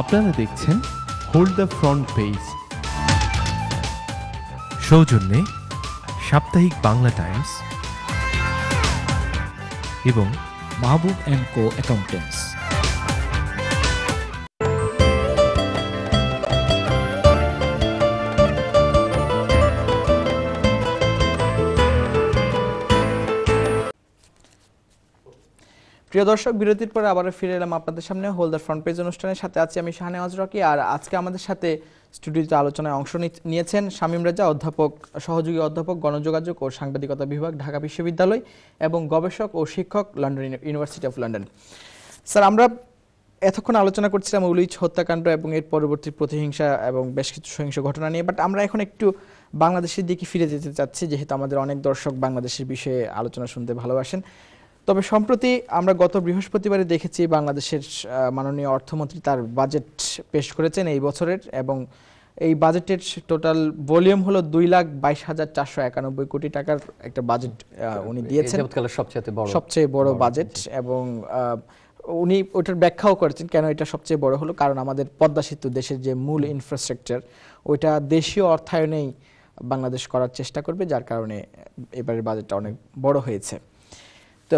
আপনারা দেখছেন hold the front page সৌজন্যে সাপ্তাহিক বাংলা টাইমস এবং মাহবুব অ্যান্ড কো অ্যাকাউন্টেন্টস প্রিয় দর্শক বিরতির পরে আবার ফিরে এলাম আপনাদের সামনে হোলদার ফ্রন্ট পেজ অনুষ্ঠানের সাথে আছি আমি শাহনেওয়াজ রকি আর আজকে আমাদের সাথে স্টুডিওতে আলোচনায় অংশ নিয়েছেন শামীম রাজা অধ্যাপক সহযোগী অধ্যাপক গণযোগাযোগ ও সাংবাদিকতা বিভাগ ঢাকা বিশ্ববিদ্যালয় এবং গবেষক ও শিক্ষক London university of London sir আমরা এতক্ষণ আলোচনা করছিলাম উলিচ হত্যাকাণ্ড এবং এর পরবর্তী প্রতিহিংসা এবং বেশ কিছু সহিংস ঘটনা নিয়ে বাট আমরা এখন একটু বাংলাদেশের দিকে ফিরে যেতে চাচ্ছি যেহেতু আমাদের অনেক দর্শক বাংলাদেশের বিষয়ে আলোচনা শুনতে ভালোবাসেন তবে সম্প্রতি আমরা গত বৃহস্পতিবারে দেখেছি বাংলাদেশের মাননীয় অর্থমন্ত্রী তার বাজেট পেশ করেছেন এই বছরের এবং এই বাজেটের টোটাল ভলিউম হলো দুই লাখ বাইশ হাজার চারশো একানব্বই কোটি টাকার একটা বাজেট উনি দিয়েছেন সবচেয়ে বড় সবচেয়ে বড় বাজেট এবং উনি ওইটার ব্যাখ্যাও করেছেন কেন এটা সবচেয়ে বড় হলো কারণ আমাদের পদ্মা সেতু দেশের যে মূল ইনফ্রাস্ট্রাকচার ওইটা দেশীয় অর্থায়নেই বাংলাদেশ করার চেষ্টা করবে যার কারণে এবারের বাজেটটা অনেক বড় হয়েছে তো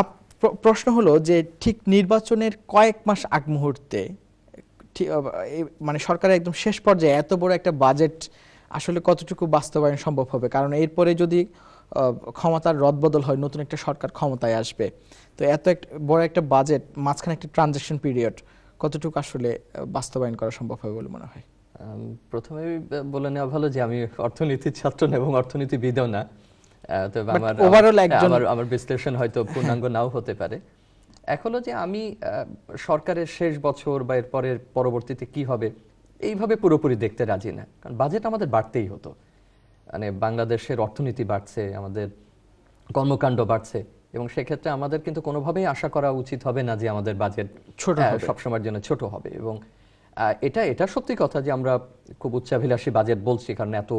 আপ প্রশ্ন হলো যে ঠিক নির্বাচনের কয়েক মাস আগ মুহূর্তে মানে সরকারের একদম শেষ পর্যায়ে এত বড় একটা বাজেট আসলে কতটুকু বাস্তবায়ন সম্ভব হবে কারণ এরপরে যদি ক্ষমতার রদবদল হয় নতুন একটা সরকার ক্ষমতায় আসবে তো এত একটা বড় একটা বাজেট মাঝখানে একটা ট্রানজেকশন পিরিয়ড কতটুকু আসলে বাস্তবায়ন করা সম্ভব হবে বলে মনে হয় প্রথমে বলে নেওয়া ভালো যে আমি অর্থনীতির ছাত্র না এবং অর্থনীতিবিদও না তবে আমার আমার আমার বিশ্লেষণ হয়তো পূর্ণাঙ্গ নাও হতে পারে এখন যে আমি সরকারের শেষ বছর বা এরপরের পরবর্তীতে কি হবে এইভাবে পুরোপুরি দেখতে রাজি না কারণ বাজেট আমাদের বাড়তেই হতো মানে বাংলাদেশের অর্থনীতি বাড়ছে আমাদের কর্মকাণ্ড বাড়ছে এবং সেক্ষেত্রে আমাদের কিন্তু কোনোভাবেই আশা করা উচিত হবে না যে আমাদের বাজেট ছোট হ্যাঁ, সবসময়ের জন্য ছোট হবে এবং এটা এটা সত্যি কথা যে আমরা খুব উচ্চাভিলাষী বাজেট বলছি কারণ এত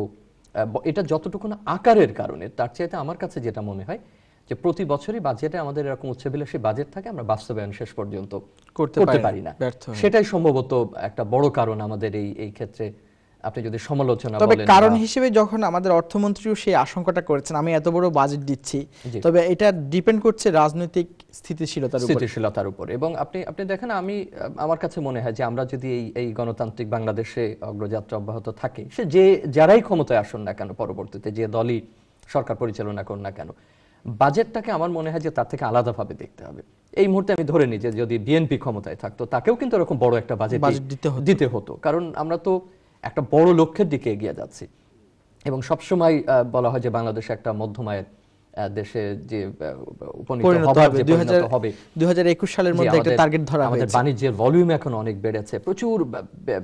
এটা যতটুকু না আকারের কারণে তার চাইতে আমার কাছে যেটা মনে হয় যে প্রতি বছরই বাজেটে আমাদের এরকম উচ্চাভিলাষী বাজেট থাকে আমরা বাস্তবায়ন শেষ পর্যন্ত করতে পারি না সেটাই সম্ভবত একটা বড় কারণ আমাদের এই এই ক্ষেত্রে আপনি যদি সমালোচনা তবে কারণ হিসেবে যখন আমাদের অর্থমন্ত্রীও সেই আশঙ্কাটা করেছেন আমি এত বড় বাজেট দিচ্ছি তবে এটা ডিপেন্ড করছে রাজনৈতিক স্থিতিশীলতার উপর স্থিতিশীলতার উপর এবং আপনি আপনি দেখেন আমি আমার কাছে মনে হয় যে আমরা যদি এই এই গণতান্ত্রিক বাংলাদেশে অগ্রযাত্রা অব্যাহত থাকে সে যে যারাই ক্ষমতায় আসুন না কেন পরবর্তীতে যে দলই সরকার পরিচালনা করুন না কেন বাজেটটাকে আমার মনে হয় যে তার থেকে আলাদাভাবে দেখতে হবে এই মুহূর্তে আমি ধরে নিই যে যদি বিএনপি ক্ষমতায় থাকতো তাকেও কিন্তু এরকম বড় একটা বাজেট দিতে হতো কারণ আমরা তো একটা বড় লক্ষ্যের দিকে এগিয়ে যাচ্ছি এবং সবসময় বলা হয় যে বাংলাদেশ একটা মধ্যমায়ের দেশে যে উপনীত হবে সালের মধ্যে একটা টার্গেট ধরা আমাদের বাণিজ্যের ভলিউম এখন অনেক বেড়েছে প্রচুর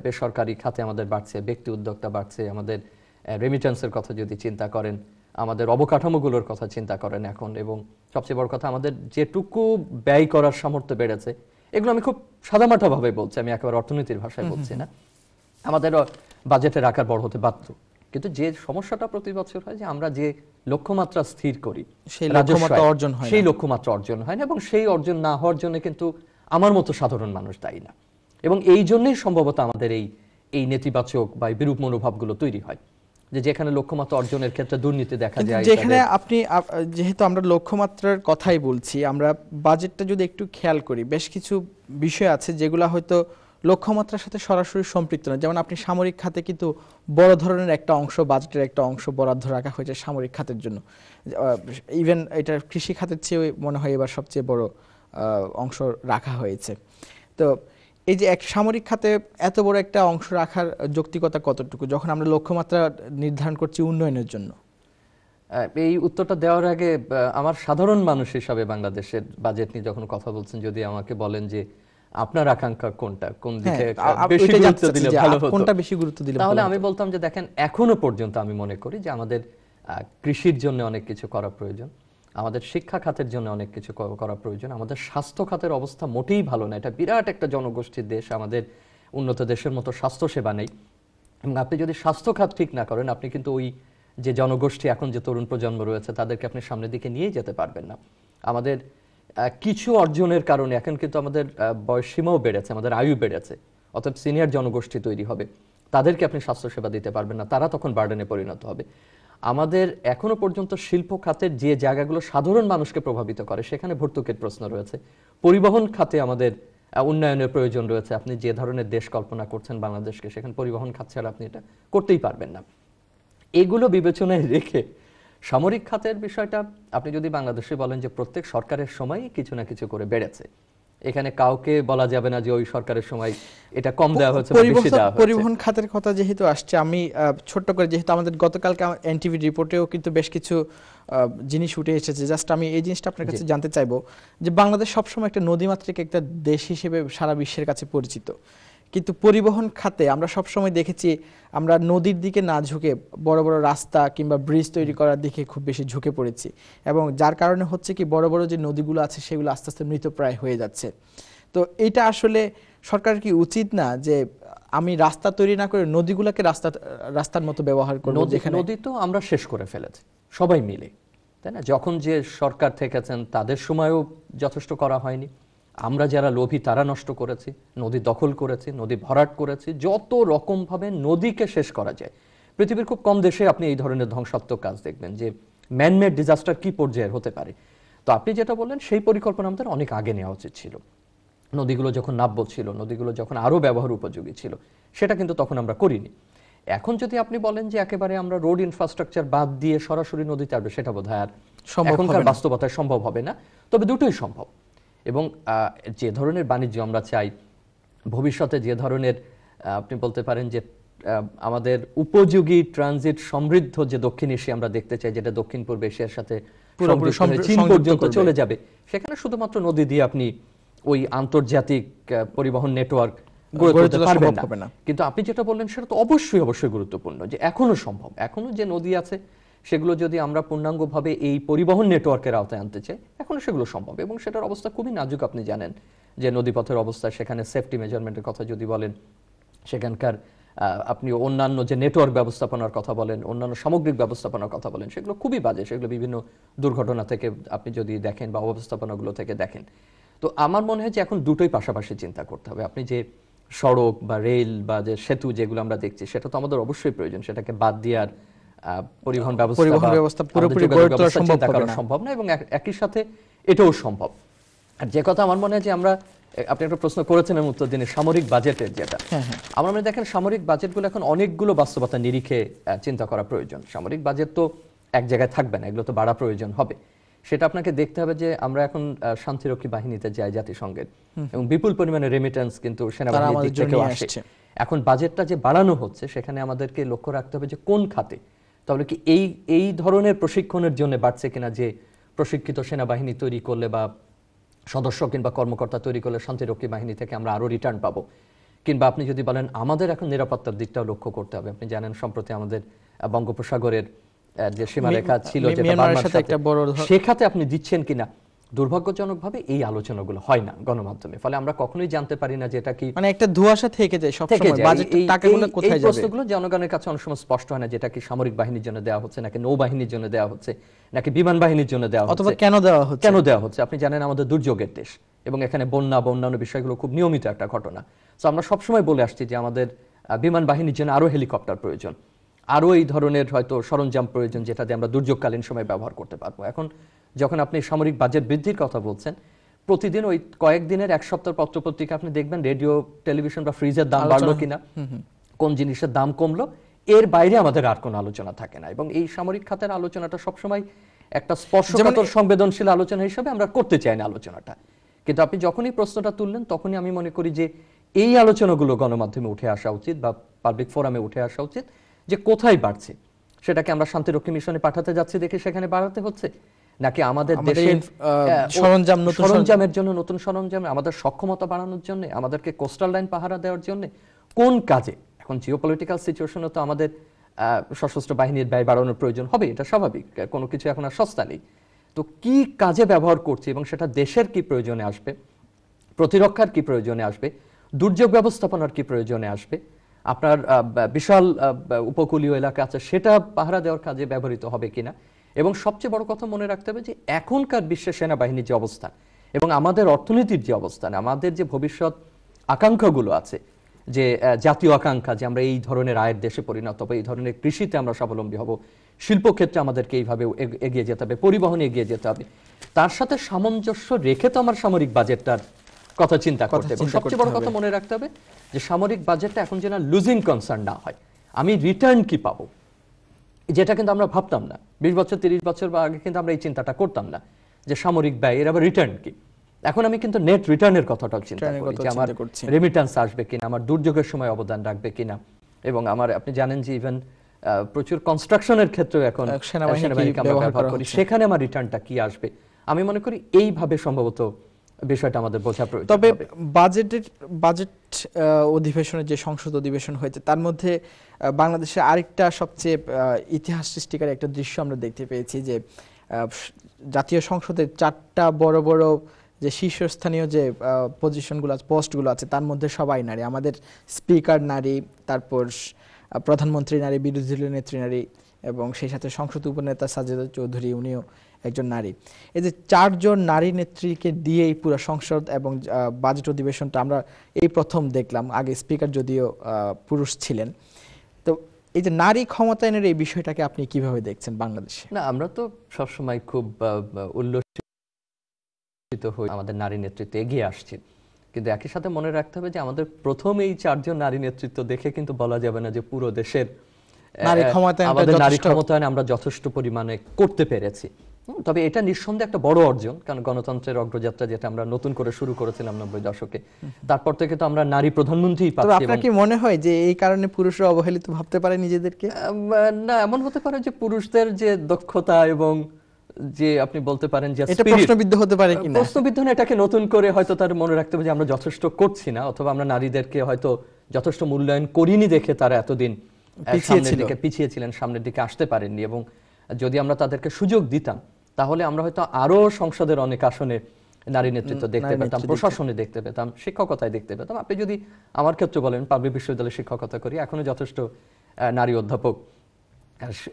বেসরকারি খাতে আমাদের বাড়ছে ব্যক্তি উদ্যোক্তা বাড়ছে আমাদের রেমিটেন্সের কথা যদি চিন্তা করেন আমাদের অবকাঠামোগুলোর কথা চিন্তা করেন এখন এবং সবচেয়ে বড় কথা আমাদের যেটুকু ব্যয় করার সামর্থ্য বেড়েছে এগুলো আমি খুব সাদামাটাভাবে বলছি আমি একেবারে অর্থনীতির ভাষায় বলছি না আমাদের বাজেটের আকার বড় হতে পারত কিন্তু যে সমস্যাটা প্রতি বছর হয় যে আমরা যে লক্ষ্যমাত্রা স্থির করি সেই লক্ষ্যমাত্রা অর্জন হয় সেই লক্ষ্যমাত্রা অর্জন হয় না এবং সেই অর্জন না হওয়ার জন্য কিন্তু আমার মতো সাধারণ মানুষ দায়ী না এবং এই জন্যই সম্ভবত আমাদের এই এই নেতিবাচক বা বিরূপ মনোভাবগুলো তৈরি হয় যে যেখানে লক্ষ্যমাত্রা অর্জনের ক্ষেত্রে দুর্নীতি দেখা যায় যেখানে আপনি যেহেতু আমরা লক্ষ্যমাত্রার কথাই বলছি আমরা বাজেটটা যদি একটু খেয়াল করি বেশ কিছু বিষয় আছে যেগুলো হয়তো লক্ষ্যমাত্রার সাথে সরাসরি সম্পৃক্ত না যেমন আপনি সামরিক খাতে কিন্তু বড় ধরনের একটা অংশ বাজেটের একটা অংশ বরাদ্দ রাখা হয়েছে সামরিক খাতের জন্য ইভেন এটা কৃষি খাতের চেয়েও মনে হয় এবার সবচেয়ে বড় অংশ রাখা হয়েছে তো এই যে এক সামরিক খাতে এত বড় একটা অংশ রাখার যৌক্তিকতা কতটুকু যখন আমরা লক্ষ্যমাত্রা নির্ধারণ করছি উন্নয়নের জন্য এই উত্তরটা দেওয়ার আগে আমার সাধারণ মানুষ হিসাবে বাংলাদেশের বাজেট নিয়ে যখন কথা বলছেন যদি আমাকে বলেন যে আপনার আকাঙ্ক্ষা কোনটা কোন হ্যাঁ, দিকে বেশি গুরুত্ব দিলে ভালো হতো কোনটা বেশি গুরুত্ব দিলে তাহলে আমি বলতাম যে দেখেন এখনো পর্যন্ত আমি মনে করি যে আমাদের কৃষির জন্য অনেক কিছু করা প্রয়োজন আমাদের শিক্ষা খাতের জন্য অনেক কিছু করা প্রয়োজন আমাদের স্বাস্থ্য খাতের অবস্থা মোটেই ভালো না এটা বিরাট একটা জনগোষ্ঠীর দেশ আমাদের উন্নত দেশের মতো স্বাস্থ্য সেবা নেই এবং আপনি যদি স্বাস্থ্য খাত ঠিক না করেন আপনি কিন্তু ওই যে জনগোষ্ঠী এখন যে তরুণ প্রজন্ম রয়েছে তাদেরকে আপনি সামনের দিকে নিয়ে যেতে পারবেন না আমাদের কিছু অর্জনের কারণে এখন কিন্তু আমাদের বয়সীমাও বেড়েছে আমাদের আয়ু বেড়েছে অর্থাৎ সিনিয়র জনগোষ্ঠী তৈরি হবে তাদেরকে আপনি স্বাস্থ্যসেবা দিতে পারবেন না তারা তখন বার্ডেনে পরিণত হবে আমাদের এখনো পর্যন্ত শিল্প খাতের যে জায়গাগুলো সাধারণ মানুষকে প্রভাবিত করে সেখানে ভর্তুকির প্রশ্ন রয়েছে পরিবহন খাতে আমাদের উন্নয়নের প্রয়োজন রয়েছে আপনি যে ধরনের দেশ কল্পনা করছেন বাংলাদেশকে সেখানে পরিবহন খাত ছাড়া আপনি এটা করতেই পারবেন না এগুলো বিবেচনায় রেখে সামরিক খাতের বিষয়টা আপনি যদি বাংলাদেশে বলেন যে প্রত্যেক সরকারের সময় কিছু না কিছু করে বেড়েছে এখানে কাউকে বলা যাবে না যে ওই সরকারের সময় এটা কম দেওয়া হচ্ছে বেশি দেওয়া হচ্ছে পরিবহন খাতের কথা যেহেতু আসছে আমি ছোট্ট করে যেহেতু আমাদের গতকালকে এনটিভি রিপোর্টেও কিন্তু বেশ কিছু জিনিস উঠে এসেছে জাস্ট আমি এই জিনিসটা আপনার কাছে জানতে চাইবো যে বাংলাদেশ সবসময় একটা নদীমাত্রিক একটা দেশ হিসেবে সারা বিশ্বের কাছে পরিচিত কিন্তু পরিবহন খাতে আমরা সব সময় দেখেছি আমরা নদীর দিকে না ঝুঁকে বড় বড় রাস্তা কিংবা ব্রিজ তৈরি করার দিকে খুব বেশি ঝুঁকে পড়েছি এবং যার কারণে হচ্ছে কি বড় বড় যে নদীগুলো আছে সেগুলো আস্তে আস্তে মৃতপ্রায় হয়ে যাচ্ছে তো এটা আসলে সরকার কি উচিত না যে আমি রাস্তা তৈরি না করে নদীগুলোকে রাস্তা রাস্তার মতো ব্যবহার করব যেখানে নদী তো আমরা শেষ করে ফেলেছি সবাই মিলে তাই না যখন যে সরকার থেকেছেন তাদের সময়ও যথেষ্ট করা হয়নি আমরা যারা লোভী তারা নষ্ট করেছি নদী দখল করেছি নদী ভরাট করেছি যত রকমভাবে নদীকে শেষ করা যায় পৃথিবীর খুব কম দেশে আপনি এই ধরনের ধ্বংসাত্মক কাজ দেখবেন যে ম্যানমেড ডিজাস্টার কি পর্যায়ের হতে পারে তো আপনি যেটা বললেন সেই পরিকল্পনা আমাদের অনেক আগে নেওয়া উচিত ছিল নদীগুলো যখন নাব্য ছিল নদীগুলো যখন আরও ব্যবহার উপযোগী ছিল সেটা কিন্তু তখন আমরা করিনি এখন যদি আপনি বলেন যে একেবারে আমরা রোড ইনফ্রাস্ট্রাকচার বাদ দিয়ে সরাসরি নদীতে আসবে সেটা বোধ হয় আর এখনকার বাস্তবতায় সম্ভব হবে না তবে দুটোই সম্ভব এবং যে ধরনের বাণিজ্য আমরা চাই ভবিষ্যতে যে ধরনের আপনি বলতে পারেন যে আমাদের উপযোগী ট্রানজিট সমৃদ্ধ যে দক্ষিণ এশিয়া আমরা দেখতে চাই যেটা দক্ষিণ পূর্ব এশিয়ার সাথে চীন পর্যন্ত চলে যাবে সেখানে শুধুমাত্র নদী দিয়ে আপনি ওই আন্তর্জাতিক পরিবহন নেটওয়ার্ক কিন্তু আপনি যেটা বললেন সেটা তো অবশ্যই অবশ্যই গুরুত্বপূর্ণ যে এখনো সম্ভব এখনো যে নদী আছে সেগুলো যদি আমরা পূর্ণাঙ্গভাবে এই পরিবহন নেটওয়ার্কের আওতায় আনতে চাই এখনও সেগুলো সম্ভব এবং সেটার অবস্থা খুবই নাজুক আপনি জানেন যে নদীপথের অবস্থা সেখানে সেফটি মেজারমেন্টের কথা যদি বলেন সেখানকার আপনি অন্যান্য যে নেটওয়ার্ক ব্যবস্থাপনার কথা বলেন অন্যান্য সামগ্রিক ব্যবস্থাপনার কথা বলেন সেগুলো খুবই বাজে সেগুলো বিভিন্ন দুর্ঘটনা থেকে আপনি যদি দেখেন বা অবস্থাপনাগুলো থেকে দেখেন তো আমার মনে হয় যে এখন দুটোই পাশাপাশি চিন্তা করতে হবে আপনি যে সড়ক বা রেল বা যে সেতু যেগুলো আমরা দেখছি সেটা তো আমাদের অবশ্যই প্রয়োজন সেটাকে বাদ দিয়ে আর পরিবহন ব্যবস্থা পরিবহন ব্যবস্থা পুরোপুরি গড়ে তোলা সম্ভব না সম্ভব না এবং একই সাথে এটাও সম্ভব আর যে কথা আমার মনে হয় যে আমরা আপনি একটা প্রশ্ন করেছেন উত্তর দিনে সামরিক বাজেটের যেটা হ্যাঁ, হ্যাঁ। আমার মনে দেখেন সামরিক বাজেটগুলো এখন অনেকগুলো বাস্তবতা নিরিখে চিন্তা করা প্রয়োজন সামরিক বাজেট তো এক জায়গায় থাকবে না এগুলো তো বাড়া প্রয়োজন হবে সেটা আপনাকে দেখতে হবে যে আমরা এখন শান্তিরক্ষী বাহিনীতে যাই জাতিসংঘের এবং বিপুল পরিমাণে রেমিটেন্স কিন্তু সেনাবাহিনীর দিক থেকেও এখন বাজেটটা যে বাড়ানো হচ্ছে সেখানে আমাদেরকে লক্ষ্য রাখতে হবে যে কোন খাতে তাহলে কি এই এই ধরনের প্রশিক্ষণের জন্য বাড়ছে কিনা যে প্রশিক্ষিত সেনাবাহিনী তৈরি করলে বা সদস্য কিংবা কর্মকর্তা তৈরি করলে শান্তিরক্ষী বাহিনী থেকে আমরা আরও রিটার্ন পাবো কিংবা আপনি যদি বলেন আমাদের এখন নিরাপত্তার দিকটাও লক্ষ্য করতে হবে আপনি জানেন সম্প্রতি আমাদের বঙ্গোপসাগরের যে সীমারেখা ছিল সেখাতে আপনি দিচ্ছেন কিনা দুর্ভাগ্যজনকভাবে এই আলোচনাগুলো হয় না গণমাধ্যমে ফলে আমরা কখনোই জানতে পারি না যে এটা কি মানে একটা ধোয়াশা থেকে যায় সব সময় বাজেট টাকাগুলো কোথায় যাবে এই প্রশ্নগুলো জনগণের কাছে অনেক সময় স্পষ্ট হয় না যেটা কি সামরিক বাহিনীর জন্য দেওয়া হচ্ছে নাকি নৌবাহিনীর জন্য দেওয়া হচ্ছে নাকি বিমান বাহিনীর জন্য দেওয়া হচ্ছে অথবা কেন দেওয়া হচ্ছে কেন দেওয়া হচ্ছে আপনি জানেন আমাদের দুর্যোগের দেশ এবং এখানে বন্যা বা অন্যান্য বিষয়গুলো খুব নিয়মিত একটা ঘটনা তো আমরা সবসময় বলে আসছি যে আমাদের বিমান বাহিনীর জন্য আরও হেলিকপ্টার প্রয়োজন আরও এই ধরনের হয়তো সরঞ্জাম প্রয়োজন যেটা দিয়ে আমরা দুর্যোগকালীন সময় ব্যবহার করতে পারবো এখন যখন আপনি সামরিক বাজেট বৃদ্ধির কথা বলছেন প্রতিদিন ওই কয়েকদিনের এক সপ্তাহ পত্রপত্রিকা আপনি দেখবেন রেডিও টেলিভিশন বা ফ্রিজের দাম বাড়লো কিনা কোন জিনিসের দাম কমলো এর বাইরে আমাদের আর কোনো আলোচনা থাকে না এবং এই সামরিক খাতের আলোচনাটা সবসময় একটা স্পর্শকাতর সংবেদনশীল আলোচনা হিসেবে আমরা করতে চাই না আলোচনাটা কিন্তু আপনি যখনই প্রশ্নটা তুললেন তখনই আমি মনে করি যে এই আলোচনাগুলো গণমাধ্যমে উঠে আসা উচিত বা পাবলিক ফোরামে উঠে আসা উচিত যে কোথায় বাড়ছে সেটাকে আমরা শান্তিরক্ষী মিশনে পাঠাতে যাচ্ছি দেখে সেখানে বাড়াতে হচ্ছে নাকি আমাদের দেশের সরঞ্জাম নতুন সরঞ্জামের জন্য নতুন সরঞ্জাম আমাদের সক্ষমতা বাড়ানোর জন্য আমাদেরকে কোস্টাল লাইন পাহারা দেওয়ার জন্য কোন কাজে এখন জিওপলিটিক্যাল সিচুয়েশনে তো আমাদের সশস্ত্র বাহিনীর ব্যয় বাড়ানোর প্রয়োজন হবে এটা স্বাভাবিক কোনো কিছু এখন আর সস্তা নেই তো কি কাজে ব্যবহার করছি এবং সেটা দেশের কি প্রয়োজনে আসবে প্রতিরক্ষার কি প্রয়োজনে আসবে দুর্যোগ ব্যবস্থাপনার কি প্রয়োজনে আসবে আপনার বিশাল উপকূলীয় এলাকা আছে সেটা পাহারা দেওয়ার কাজে ব্যবহৃত হবে কিনা এবং সবচেয়ে বড় কথা মনে রাখতে হবে যে এখনকার বিশ্বের সেনাবাহিনীর যে অবস্থান এবং আমাদের অর্থনীতির যে অবস্থান আমাদের যে ভবিষ্যৎ আকাঙ্ক্ষাগুলো আছে যে জাতীয় আকাঙ্ক্ষা যে আমরা এই ধরনের আয়ের দেশে পরিণত হবো এই ধরনের কৃষিতে আমরা স্বাবলম্বী হব শিল্পক্ষেত্রে আমাদেরকে এইভাবে এগিয়ে যেতে হবে পরিবহনে এগিয়ে যেতে হবে তার সাথে সামঞ্জস্য রেখে তো আমার সামরিক বাজেটটার কথা চিন্তা করতে হবে সবচেয়ে বড় কথা মনে রাখতে হবে যে সামরিক বাজেটটা এখন যেন লুজিং কনসার্ন না হয় আমি রিটার্ন কি পাবো যেটা কিন্তু আমরা ভাবতাম না বিশ বছর তিরিশ বছর বা আগে কিন্তু আমরা এই চিন্তাটা করতাম না যে সামরিক ব্যয় এর আবার রিটার্ন কি এখন আমি কিন্তু নেট রিটার্নের কথাটাও চিন্তা করি যে আমার রেমিটান্স আসবে কিনা আমার দুর্যোগের সময় অবদান রাখবে কিনা এবং আমার আপনি জানেন যে ইভেন প্রচুর কনস্ট্রাকশনের ক্ষেত্রে এখন সেনাবাহিনী ব্যবহার করি সেখানে আমার রিটার্নটা কি আসবে আমি মনে করি এইভাবে সম্ভবত বিষয়টা আমাদের বোঝা প্রয়োজন তবে বাজেটের বাজেট অধিবেশনে যে সংসদ অধিবেশন হয়েছে তার মধ্যে বাংলাদেশের আরেকটা সবচেয়ে ইতিহাস সৃষ্টিকারী একটা দৃশ্য আমরা দেখতে পেয়েছি যে জাতীয় সংসদের চারটা বড় বড় যে শীর্ষস্থানীয় যে পজিশনগুলো আছে পোস্টগুলো আছে তার মধ্যে সবাই নারী আমাদের স্পিকার নারী তারপর প্রধানমন্ত্রী নারী বিরোধী দলীয় নেত্রী নারী এবং সেই সাথে সংসদ উপনেতা সাজেদা চৌধুরী উনিও একজন নারী এই যে চারজন নারী নেত্রীকে দিয়ে এই পুরো সংসদ এবং বাজেট অধিবেশনটা আমরা এই প্রথম দেখলাম আগে স্পিকার যদিও পুরুষ ছিলেন তো এই যে নারী ক্ষমতায়নের এই বিষয়টাকে আপনি কিভাবে দেখছেন বাংলাদেশে না আমরা তো সবসময় খুব উল্লসিত হই আমাদের নারী নেতৃত্বে এগিয়ে আসছি কিন্তু একই সাথে মনে রাখতে হবে যে আমাদের প্রথম এই চারজন নারী নেতৃত্ব দেখে কিন্তু বলা যাবে না যে পুরো দেশের আমাদের নারী ক্ষমতায়ন আমরা যথেষ্ট পরিমাণে করতে পেরেছি তবে এটা নিঃসন্দেহে একটা বড় অর্জন কারণ গণতন্ত্রের অগ্রযাত্রা যেটা আমরা নতুন করে শুরু করেছিলাম নব্বই দশকে তারপর থেকে তো আমরা নারী প্রধানমন্ত্রী আপনার কি মনে হয় যে এই কারণে পুরুষরা অবহেলিত ভাবতে পারে নিজেদেরকে না এমন হতে পারে যে পুরুষদের যে দক্ষতা এবং যে আপনি বলতে পারেন যে এটা প্রশ্নবিদ্ধ হতে পারে কিনা প্রশ্নবিদ্ধ না এটাকে নতুন করে হয়তো তার মনে রাখতে হবে যে আমরা যথেষ্ট করছি না অথবা আমরা নারীদেরকে হয়তো যথেষ্ট মূল্যায়ন করিনি দেখে তারা এতদিন পিছিয়ে ছিলেন সামনের দিকে আসতে পারেননি এবং যদি আমরা তাদেরকে সুযোগ দিতাম তাহলে আমরা হয়তো আরো সংসদের অনেক আসনে নারী নেতৃত্ব দেখতে পেতাম প্রশাসনে দেখতে পেতাম শিক্ষকতায় দেখতে পেতাম আপনি যদি আমার ক্ষেত্রে বলেন পাবলিক বিশ্ববিদ্যালয়ে শিক্ষকতা করি এখনো যথেষ্ট নারী অধ্যাপক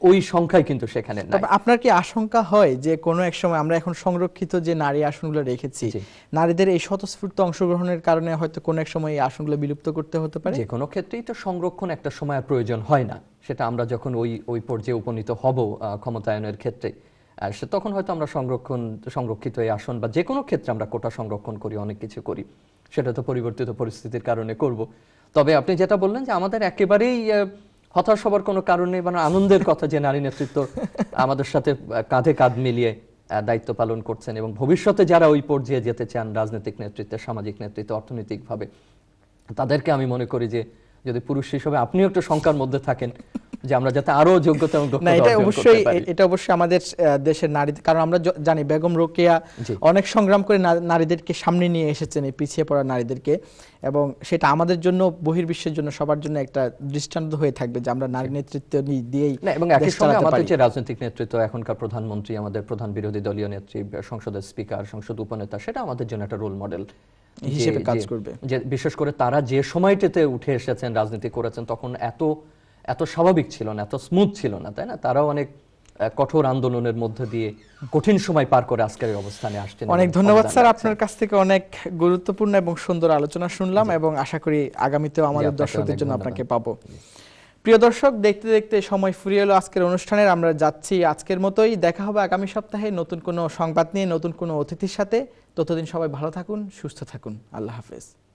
ওই সংখ্যায় কিন্তু সেখানে তবে আপনার কি আশঙ্কা হয় যে কোনো এক সময় আমরা এখন সংরক্ষিত যে নারী আসনগুলো রেখেছি নারীদের এই স্বতঃস্ফূর্ত অংশগ্রহণের কারণে হয়তো কোনো এক সময় এই আসনগুলো বিলুপ্ত করতে হতে পারে যে কোনো ক্ষেত্রেই তো সংরক্ষণ একটা সময় প্রয়োজন হয় না সেটা আমরা যখন ওই ওই পর্যায়ে উপনীত হব ক্ষমতায়নের ক্ষেত্রে সে তখন হয়তো আমরা সংরক্ষণ সংরক্ষিত এই আসন বা যে কোনো ক্ষেত্রে আমরা কোটা সংরক্ষণ করি অনেক কিছু করি সেটা তো পরিবর্তিত পরিস্থিতির কারণে করব তবে আপনি যেটা বললেন যে আমাদের একেবারেই হতাশ হবার কোনো কারণে মানে আনন্দের কথা যে নারী নেতৃত্ব আমাদের সাথে কাঁধে কাঁধ মিলিয়ে দায়িত্ব পালন করছেন এবং ভবিষ্যতে যারা ওই পর্যায়ে যেতে চান রাজনৈতিক নেতৃত্বে সামাজিক নেতৃত্বে অর্থনৈতিকভাবে তাদেরকে আমি মনে করি যে যদি পুরুষ হিসেবে আপনিও একটু শঙ্কার মধ্যে থাকেন যে আমরা যাতে আরো যোগ্যতা এবং দক্ষতা এটা অবশ্যই এটা অবশ্যই আমাদের দেশের নারী কারণ আমরা জানি বেগম রোকেয়া অনেক সংগ্রাম করে নারীদেরকে সামনে নিয়ে এসেছেন এই পিছিয়ে পড়া নারীদেরকে এবং সেটা আমাদের জন্য বহির্বিশ্বের জন্য সবার জন্য একটা দৃষ্টান্ত হয়ে থাকবে যে আমরা নারী নেতৃত্ব দিয়েই এবং একই সঙ্গে আমাদের যে রাজনৈতিক নেতৃত্ব এখনকার প্রধানমন্ত্রী আমাদের প্রধান বিরোধী দলীয় নেত্রী সংসদের স্পিকার সংসদ উপনেতা সেটা আমাদের জন্য একটা রোল মডেল হিসেবে কাজ করবে যে বিশেষ করে তারা যে সময়টাতে উঠে এসেছেন রাজনীতি করেছেন তখন এত এত স্বাভাবিক ছিল না এত স্মুথ ছিল না তাই না তারাও অনেক কঠোর আন্দোলনের মধ্যে দিয়ে কঠিন সময় পার করে আজকের অবস্থানে আসছেন অনেক ধন্যবাদ স্যার আপনার কাছ থেকে অনেক গুরুত্বপূর্ণ এবং সুন্দর আলোচনা শুনলাম এবং আশা করি আগামীতেও আমাদের দর্শকদের জন্য আপনাকে পাবো প্রিয় দর্শক দেখতে দেখতে সময় ফুরিয়ে এলো আজকের অনুষ্ঠানের আমরা যাচ্ছি আজকের মতোই দেখা হবে আগামী সপ্তাহে নতুন কোনো সংবাদ নিয়ে নতুন কোনো অতিথির সাথে ততদিন সবাই ভালো থাকুন সুস্থ থাকুন আল্লাহ হাফেজ